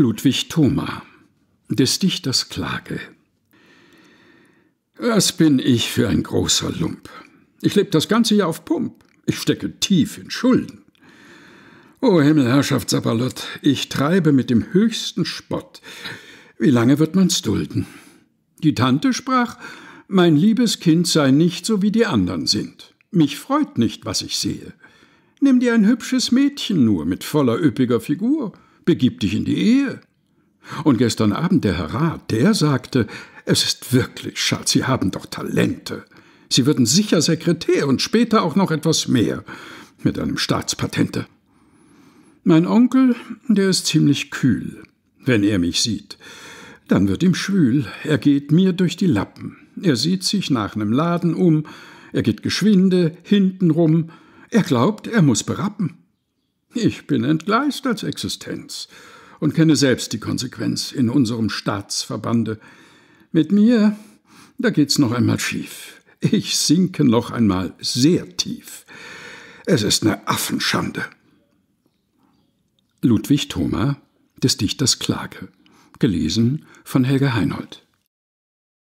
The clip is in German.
Ludwig Thoma des Dichters Klage Was bin ich für ein großer Lump? Ich lebe das ganze Jahr auf Pump. Ich stecke tief in Schulden. O Himmelherrschaft Sapperlott, ich treibe mit dem höchsten Spott. Wie lange wird man's dulden? Die Tante sprach, mein liebes Kind sei nicht so, wie die anderen sind. Mich freut nicht, was ich sehe. Nimm dir ein hübsches Mädchen nur mit voller üppiger Figur begib dich in die Ehe. Und gestern Abend der Herr Rat, der sagte, es ist wirklich, Schatz, Sie haben doch Talente. Sie würden sicher Sekretär und später auch noch etwas mehr mit einem Staatspatente. Mein Onkel, der ist ziemlich kühl, wenn er mich sieht. Dann wird ihm schwül, er geht mir durch die Lappen. Er sieht sich nach einem Laden um, er geht geschwinde, hintenrum, er glaubt, er muss berappen. Ich bin entgleist als Existenz und kenne selbst die Konsequenz in unserem Staatsverbande. Mit mir, da geht's noch einmal schief. Ich sinke noch einmal sehr tief. Es ist eine Affenschande. Ludwig Thoma des Dichters Klage. Gelesen von Helge Heinold.